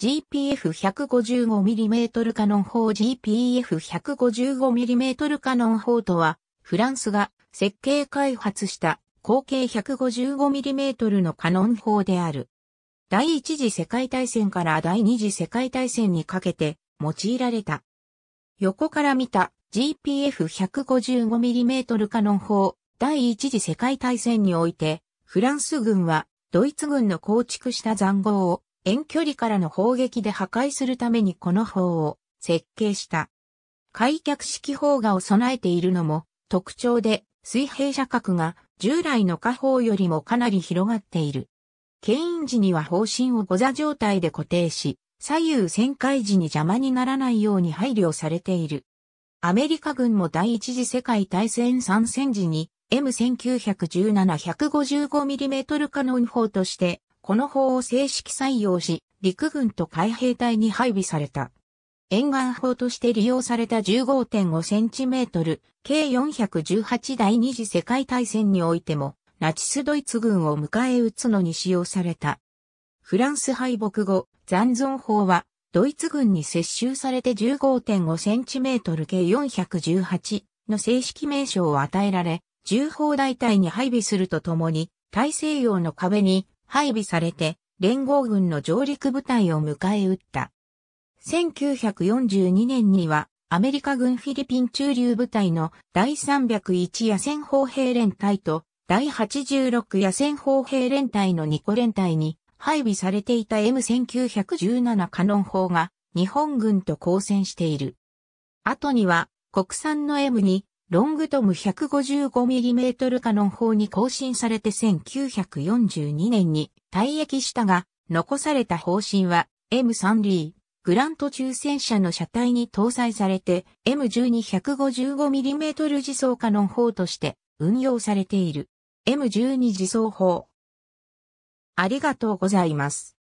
GPF155mm カノン砲 GPF155mm カノン砲とは、フランスが設計開発した口径 155mm のカノン砲である。第一次世界大戦から第二次世界大戦にかけて用いられた。横から見た GPF155mm カノン砲第一次世界大戦において、フランス軍はドイツ軍の構築した残壕を遠距離からの砲撃で破壊するためにこの砲を設計した。開脚式砲画を備えているのも特徴で水平射角が従来の火砲よりもかなり広がっている。牽引時には砲身を誤座状態で固定し、左右旋回時に邪魔にならないように配慮されている。アメリカ軍も第一次世界大戦参戦時に M1917-155mm カノン砲としてこの法を正式採用し、陸軍と海兵隊に配備された。沿岸砲として利用された 15.5cm、計418第二次世界大戦においても、ナチスドイツ軍を迎え撃つのに使用された。フランス敗北後、残存砲は、ドイツ軍に接収されて 15.5cm 計418の正式名称を与えられ、重砲大隊に配備するとともに、大西洋の壁に配備されて、連合軍の上陸部隊を迎え撃った。1942年には、アメリカ軍フィリピン駐留部隊の第301野戦砲兵連隊と第86野戦砲兵連隊の2個連隊に配備されていた M1917 カノン砲が日本軍と交戦している。後には国産の M2 ロングトム 155mm カノン砲に更新されて1942年に退役したが、残された方針は M3D グラント中戦車の車体に搭載されて M12-155mm 自走カノン砲として運用されている M12 自走砲。ありがとうございます。